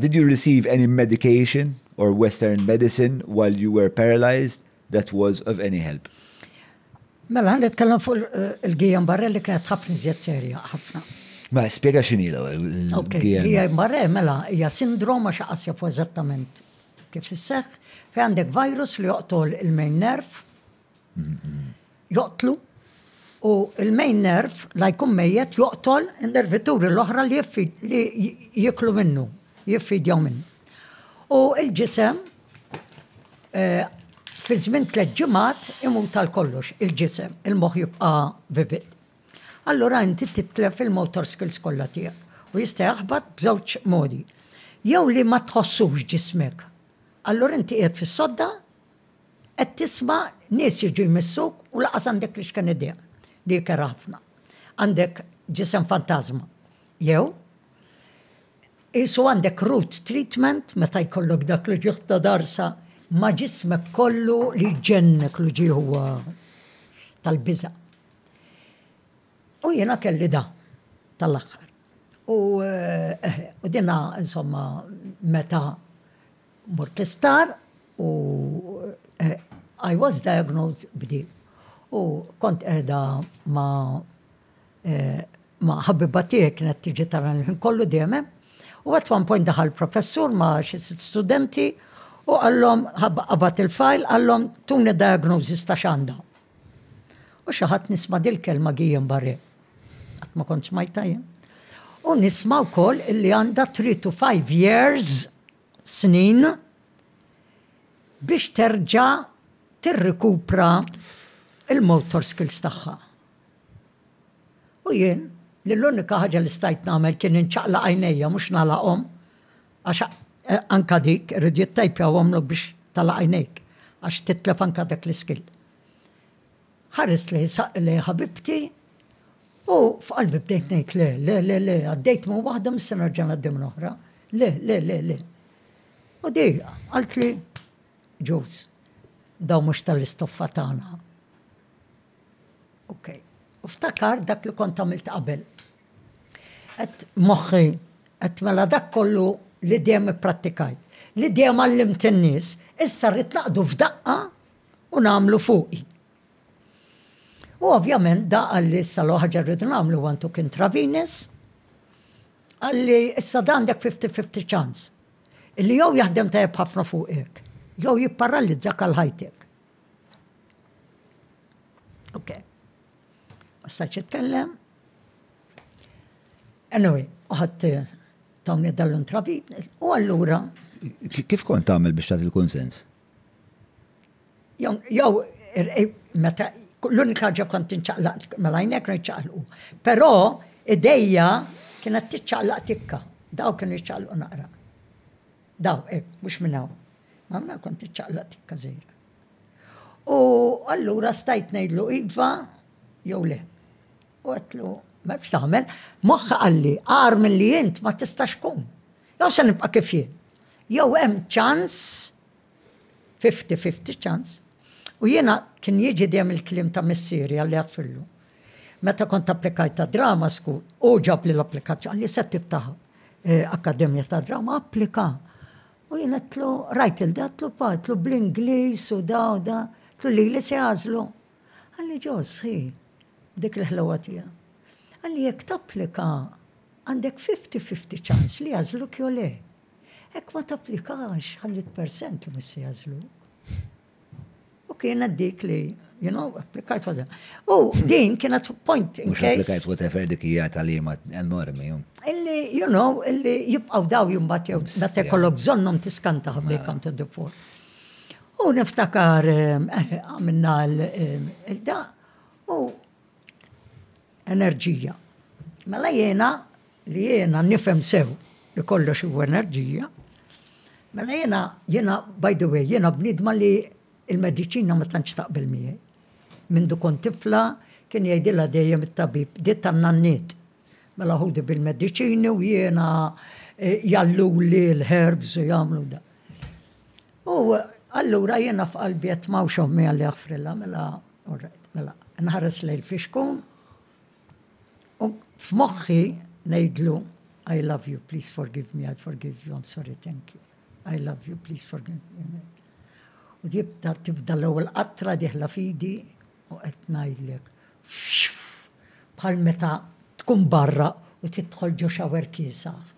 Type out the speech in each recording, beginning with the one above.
Did you receive any medication or Western medicine while you were paralyzed that was of any help? Mela, għan nitkellem fuq il-gijan barre li kienet ħafna iżjed ħafna. Ma, spiega xini l il-gijan barre, mela, hija sindroma xaqas jafu eżattament kif isseħ, fej għandek virus li joqtol il-main nerf, mhm. joqtlu, u il-main nerf lajkum jkun mejjet joqtol il-nervituri l ohra li jiklu minnu, jiffidjaw minn. U il-ġisem eh, fi żmien tliet ġimgħat imut tal-kollox il-ġisem, il-moħħ jibqa' vivid. Allura inti titlef fil motor skills kollha tiegħek u jista' jaħbad b'żewġ modi. Jew li ma tħossux ġismek. Allura inti qiegħed fis-sodda qed tisma' nies jiġu jmissuk u laqas għandek li x'kien idea li ħafna. Għandek ġisem fantażma. Jew Isu għandek root treatment, meta jkollok dak li ġiħta darsa, ma ġismek kollu li ġennek li ġiħu tal-biza. U jena kelli da, tal-axħar. U, eh, u dina, insomma, meta mort l-isptar eh, I was diagnosed b'di. U kont edha ma eh, ma ħabbiba tiegħi kienet l-ħin kollu dejjem U għat one point daħal professur ma xie studenti u għallom għabat il-fajl għallom tuni diagnosis ta' xanda. U xaħat nisma dil-kelma għijem barri. Għat ma konċ majtajem. U nisma u koll illi għanda 3 to 5 years snin biex terġa tirrikupra il-motor skills tagħha. U jien l-unika ħaġa li stajt namel kien inċaqla għajnejja mux nalaqom, għax eh, anka dik, rrid jittajpja għomlu biex tala għajnejk, għax titlef anka dak l-iskil. Ħares li li ħabibti u f'qalbi bdejt nejk le, le, le, le, għaddejt mu wahda missin rġan għaddim noħra, le, le, le, le. U di, għalt li ġuż, daw mux tal-istoffa tana. Ok, u ftakar dak li kont għamilt qabel għet moħħi, għet mela dak kollu li dejjem pratikajt. Li dejjem għallim n-nis, issa rrit naqdu f'daqqa u namlu fuqi. U ovvjament da għalli issa loħħaġa rridu namlu għantu kien Travinis, għalli issa għandek 50-50 ċans. Illi jow jaħdem ta' ħafna fuqek, jow jipparalizza kal-ħajtek. Ok. Issa kellem Anyway, għat eh, tamni dallun trabi, u għallura. Kif kont tamil biex ta' il-konsens? Jow, er, eh, meta, l-unika ġa kont inċaqlaq, ma mela jnek nċaqlqu. Pero, id-dejja kienet tiċċaqlaq tikka, daw kienu jċaqlqu naqra. Daw, e, eh, mux minnaw. mna kont iċċaqlaq tikka zejra. U allura stajt nejdlu Iva, jow le. U għatlu, ma biex taħmel, moħħa għalli, għar mill-li jint ma tistax kun. Jow se nibqa kif jien. Jow hemm ċans, 50-50 ċans, u jiena kien jiġi dejjem il-klim ta' messiri għalli għatfillu. Meta kont applikaj ta' drama school, u ġab li l-applikazzjoni, għalli se tibtaħ eh, Akademija ta' drama, applika. U jiena tlu, rajt il-da, tlu pa, tlu bl-Inglis u da u da, tlu li li se għazlu. Għalli ġo, sħi, dik l ħlawatija Għalli jek taplika għandek 50-50 ċans li jazluk jo le. Ek ma għalli t percent li missi jazluk. U kiena dik li, you know, applikajt għazza. U din kienet point in case. Applikajt whatever dik hija talima enormi. Illi, you know, illi jibqaw daw jumbat jew datek kollok zonnom t-skanta come kam t fore. U niftakar eh, għamilna eh, l-da, u enerġija. Mela jena li jena nifem sew li kollox u enerġija, mela jena, jena, by the way, jena bnidma li il-medicina ma tantx taqbel miegħi. Mindu kon tifla kien jgħidilha dejjem il tabib ditta tan-nannit. Mela hudi bil medicina u jiena eh, jallu li l-herbs u jagħmlu da. U allura jiena f'qalbiet qed mawx ommi għalli għafrilla mela, all mela, nħares lejl fixkun U f'moħħi ngħidlu I love you, please forgive me, I forgive you, I'm sorry, thank you. I love you, please forgive me. U dibda tibda l-ewwel qatra diħla fidi u qed ngħidlek. Bħal meta tkun barra u tidħol ġo xawer kiesaħ.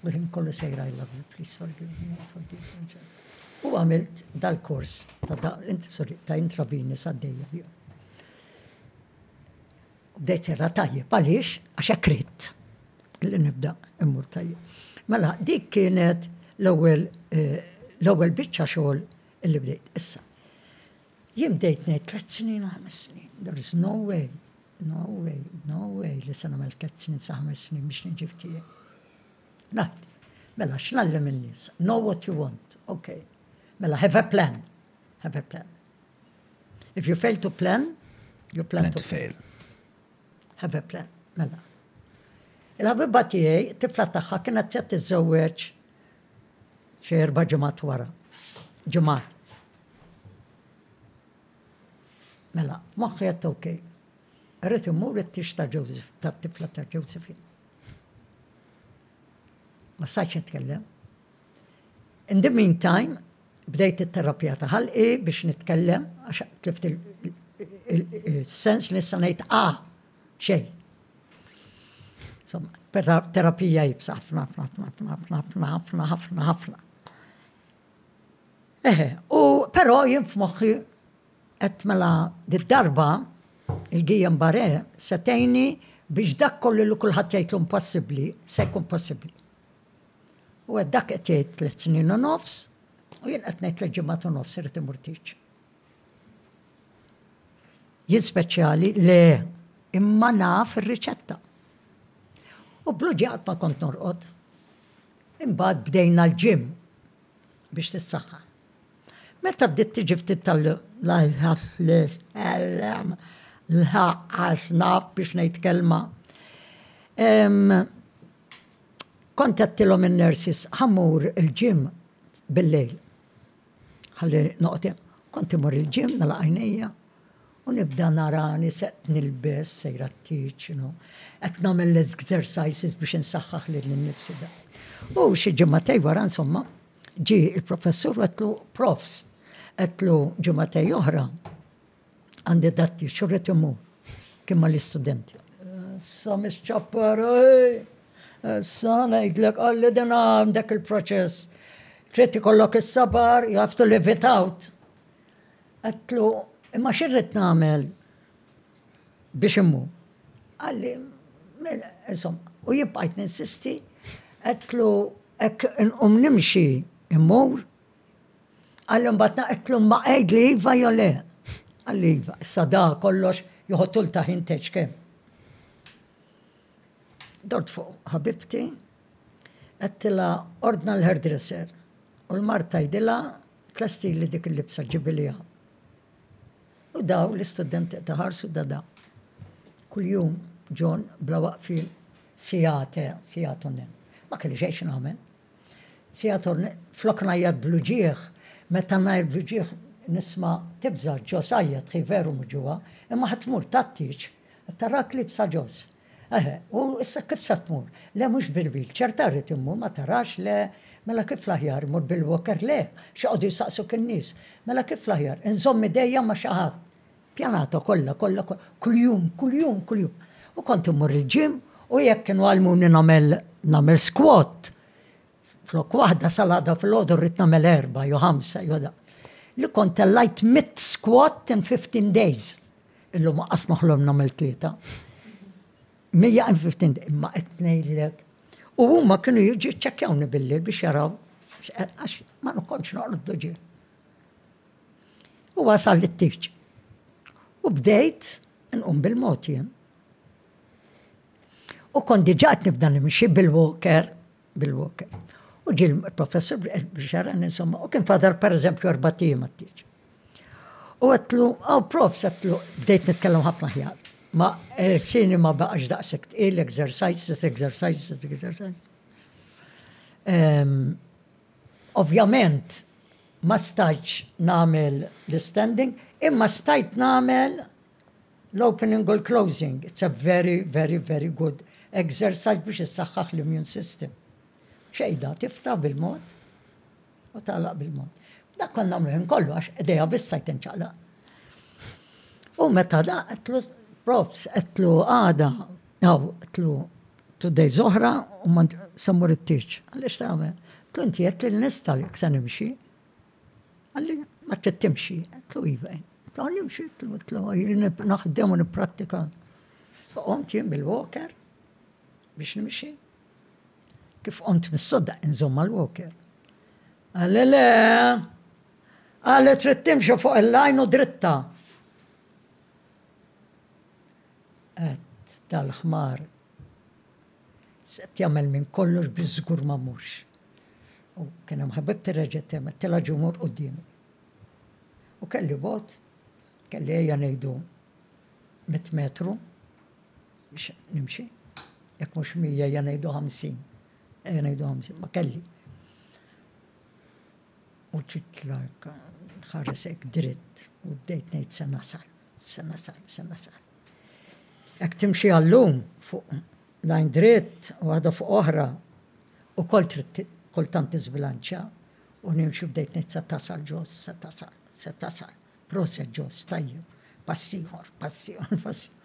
U ħin kollu sejra I love you, please forgive me, I forgive you. U għamilt dal-kors ta' da' sorry, ta' intravini sa' dejja deċera tajje, għaliex għaxa kritt li nibda immur tajje. Mela dik kienet l-ewwel eh, l-ewwel illi bdejt issa. jim dejt nejt tliet snin ħames snin. There is no way, no way, no way li sena nagħmel tliet snin sa ħames snin biex niġib Naħt, mela xnalli minnis, know what you want, ok. Mela have a plan, have a plan. If you fail to plan, you plan, plan to, to fail. fail ħabibla, mela. Il-ħabibba tijaj, tifla taħħa, kena se tiżżewweġ xi erba' ġimgħat wara. Ġimgħat. Mela, moħħi għatt okej. Rrit immur it-tix ta' ġewzif, ta' tifla ta' ġewzifi. Ma saċ nitkellem. In the meantime, bdejt il terapija ta' ħalqi biex nitkellem, għax tlift il-sens li sanajt, ah, xej. Insomma, per terapija jibsa ħafna, ħafna, ħafna, ħafna, ħafna, ħafna, ħafna. ħafna, ħafna. Eħe, u pero jien f'moħħi qed mela darba il-gijem bare setejni biex dak kollu li kulħadd jgħidlu impossibbli, se jkun possibbli. U għed dak qed jgħid tliet snin u nofs, u jien qed ngħid l-ġimgħat u nofs irid imur Jien speċjali le imma naf ir-riċetta. U bluġi għad ma kont norqod. Imbagħad bdejna l-ġim biex tissaħħa. Meta bdiet tiġi ftit tal-ħaqqax naf biex ngħid kelma. Kontattilhom minn nurses ħamur il-ġim bil-lejl. Ħalli noqtim. Konti mur il-ġim nalaqajnija U nibda narani seqt nilbes sejra t-tiċ, no? know nagħmel l-exercises biex li l nifsi da. U xi ġematej wara insomma ġi il-professur għetlu profs, għetlu ġematej oħra, għandi datti, xurret jommu, kimma l-istudenti. Samis mis ċappar, Sana najdlek, għalli dina għandek il-proċess, trid ikollok is-sabar, you have to live it out. Għetlu, Imma xirret namel biex immu. Għalli, mela, insom, u jibbajt ninsisti, għetlu, ek um nimxi immur, għalli mbatna għetlu ma għed li jiva jolle. Għalli jiva, s sada kollox juħotul taħin teċke. Dort fuq ħabibti, għettila ordna l herdresser U l-marta jdila, tlasti li dik il-libsa ġibilija. U daw l-istudenti taħarsu da da. Kull-jum ġon bla waqfil sijate, sijatonne. Ma kelli xejn għamel. Sijatonne, flokna jgħad bluġieħ, meta najr bluġieħ nisma tibza ġos għajja mu muġuwa, imma ħatmur tattiċ, tarak li bsa ġos. U issa kif sa tmur? Le mhux bil-bil, ċertari timmur, ma tarax le, mela kif l-aħjar, mur bil-woker le, xaqdu jisaqsu kien-nies, mela kif l-aħjar, nżommi dejja ma xaħat. Pjanata kollha, kollha, kuljum, kuljum, kuljum. U kont immur il-ġim u jekk kienu għalmuni namel, namel squat. Flok waħda salada fil-ħodu rrit namel erba, jew ħamsa, ju da. Li kont tellajt mit squat in 15 days. Illum ma noħlom namel tlieta. 115 imma qed ngħidlek. U għumma kienu jirġi ċekkjawni billi biex jaraw e, għax ma nkontx noqgħod doġi. U għasal li t-tiċ. U bdejt n nqum bil-mod jien. U kon diġat nibda nimxi bil-walker, bil-walker. U ġil professor biex jaraw insomma, u kien fadar per eżempju erbatija ma' U għatlu, għaw prof, għatlu, bdejt nitkellem ħafna ħjar. Ma eh, il ma baqax daqsek il exercises exercises exercises. Ovvjament, ma stajċ namel l-standing, imma stajt namel l-opening u l-closing. It's a very, very, very good exercise biex jissaxħax l-immune system. ċejda, tifta bil-mod u talaq bil-mod. Dak konna kollu għax edeja bistajt inċaqlaq. U meta daqt profs għetlu għada, għaw, għetlu tuddej zoħra u man samur it-tiċ. Għalli ta' għame, inti lunti għetlu l nesta li ksan imxi. Għalli, ma t-timxi, għetlu jivaj. Għalli imxi, għetlu, għalli naħdem u niprattika. Għont jim bil-walker biex nimxi. Kif għont mis-sodda, nżom mal-walker. Għalli le, għalli trittimxu fuq il-lajn dritta. تاع الحمار تعمل من كلش بالزقور مامورش وكان محبت تراجع تاما تلا جمهور قديمه وكان لي بوت كان لي يا نيدوم مت مترو مش نمشي ياك مش مية يا نيدو خمسين يا نيدو خمسين ما كان لي وجيت لايك خارس درت وديت نيت سنة سنة سنة سنة سنة jek timxi għallum fuq lajn dritt u għada fuq oħra u kol kultant izbilanċa u nimxi bdejt nejt se tasal ġos, se tasal, se tasal, proset ġos, tajju, passiħor, passiħor, passiħor.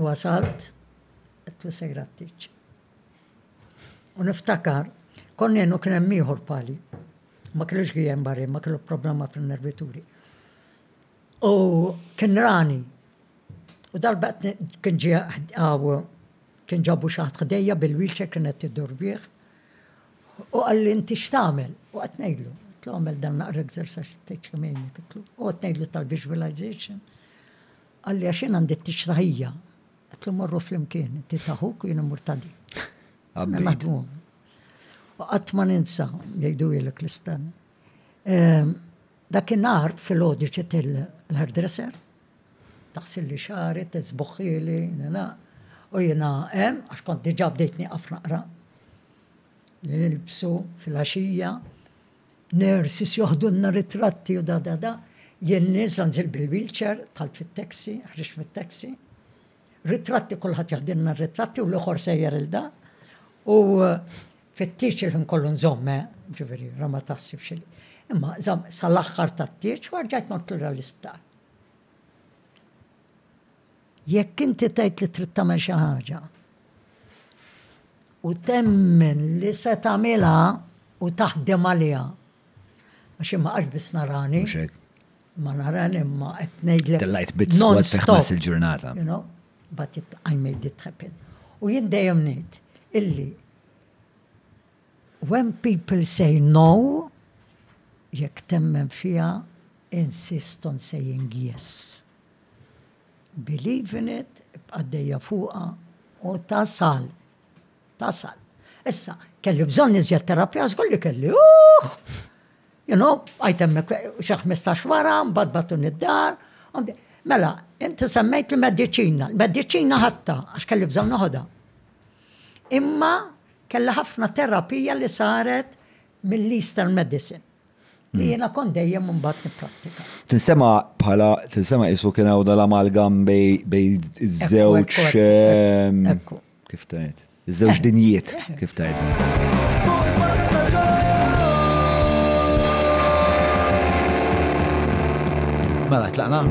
U għasalt, għetlu segrattiċ. U niftakar, konni jenu kien miħor pali, ma kellux għijem barri, ma kellu problema fil-nervituri. U kien rani, U dal-bat kien għaw, kien ġabu xaħt ħdejja bil wilċe kienet id-durbiħ. U għalli inti xtamel, u għatnejdlu, t għamel dan naqra exercise t t-tlu, u għatnejdlu tal-visualization. Għalli għaxin għandi t t għatlu morru fl-imkien, t taħuk u jenu murtadi. U għatma ninsa, jgħidu jgħilek l-istan. Ehm, Dakin nar fil-odiċi l hairdresser taħsil li xari, li, jena. U jena em, għax kont diġa bdejtni għafnaqra. Nilbsu fil axija nersis joħdunna ritratti u da da da. Jenniz għanżil bil wilċer talt fit-taxi, ħriġ mit-taxi. Ritratti kullħat joħdunna ritratti u l-ħor sejjer il-da. U uh, fit-tiċ il-ħin kollu nżomme, ġiviri, ramatassi bxili. Imma, zam, sal-axħar tat-tiċ, għarġajt mort l-isptar jekk inti tajt li trid tagħmel xi ħaġa u temmen li se tagħmilha u taħdem għalija. Għax imma għax biss narani. Ma narani imma qed ngħidlek. The light bits what il-ġurnata. You know, but it, I made it happen. U jien dejjem ngħid illi when people say no, jekk temmen fija insist on saying yes believe in it, bqaddeja fuqa u tasal. Tasal. Issa, kelli bżon nizjet terapija, li kelli, uħ! You know, għajtemmek xaħ mistax wara, mbad batun id-dar. Mela, inti semmejt il-medicina. l medicina ħatta, għax kelli bżon noħoda. Imma, kelli ħafna terapija li saret mill-Eastern Medicine li mm. jena kon dejjem un bat nipratika. Tinsema bħala tinsema isu kien hawn dal-amalgam bej zewċ. Ehm, kif tajt. Zewċ dinjiet kif tajt. Mela tlaqna.